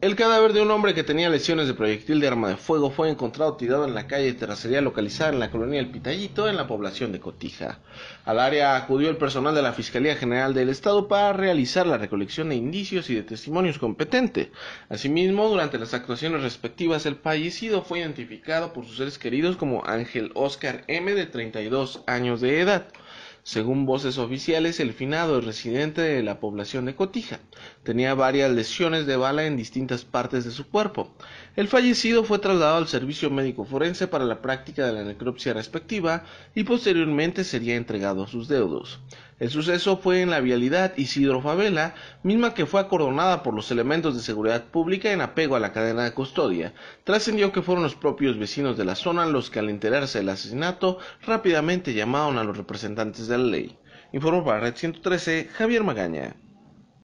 El cadáver de un hombre que tenía lesiones de proyectil de arma de fuego fue encontrado tirado en la calle terracería localizada en la colonia El Pitallito, en la población de Cotija. Al área acudió el personal de la Fiscalía General del Estado para realizar la recolección de indicios y de testimonios competente. Asimismo, durante las actuaciones respectivas, el fallecido fue identificado por sus seres queridos como Ángel Oscar M. de 32 años de edad según voces oficiales, el finado es residente de la población de Cotija. Tenía varias lesiones de bala en distintas partes de su cuerpo. El fallecido fue trasladado al servicio médico forense para la práctica de la necropsia respectiva y posteriormente sería entregado a sus deudos. El suceso fue en la vialidad Isidro Favela, misma que fue acordonada por los elementos de seguridad pública en apego a la cadena de custodia. Trascendió que fueron los propios vecinos de la zona los que al enterarse del asesinato rápidamente llamaron a los representantes de la ley. Informó para Red 113 Javier Magaña.